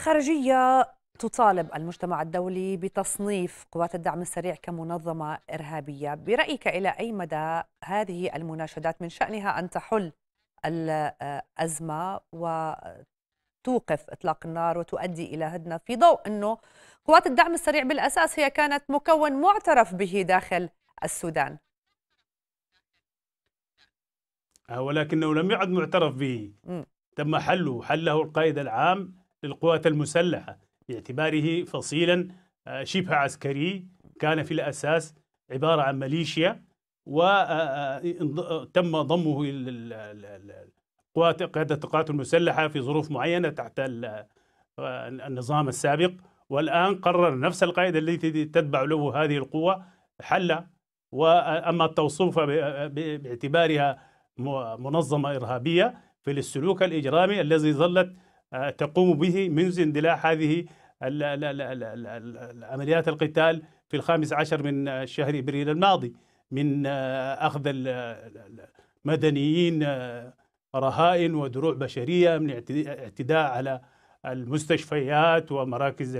الخارجية تطالب المجتمع الدولي بتصنيف قوات الدعم السريع كمنظمة إرهابية برأيك إلى أي مدى هذه المناشدات من شأنها أن تحل الأزمة وتوقف إطلاق النار وتؤدي إلى هدنة في ضوء أنه قوات الدعم السريع بالأساس هي كانت مكون معترف به داخل السودان ولكنه لم يعد معترف به م. تم حله حله القائد العام للقوات المسلحة باعتباره فصيلا آه، شبه عسكري كان في الأساس عبارة عن ميليشيا وتم آه، آه، ضمه قوات قيادة القوات المسلحة في ظروف معينة تحت النظام السابق والآن قرر نفس القاعدة التي تتبع له هذه القوة حل وأما التوصيف باعتبارها منظمة إرهابية في السلوك الإجرامي الذي ظلت تقوم به منذ اندلاع هذه عمليات القتال في الخامس عشر من شهر ابريل الماضي من اخذ المدنيين رهائن ودروع بشريه من اعتداء على المستشفيات ومراكز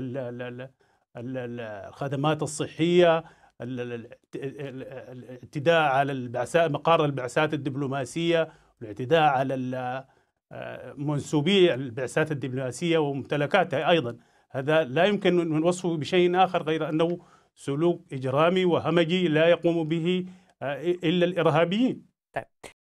الخدمات الصحيه الاعتداء على البعثات مقر البعثات الدبلوماسيه والاعتداء على منسوبي البعثات الدبلوماسيه وممتلكاتها ايضا هذا لا يمكن من وصفه بشيء اخر غير انه سلوك اجرامي وهمجي لا يقوم به آه، الا الارهابيين. طيب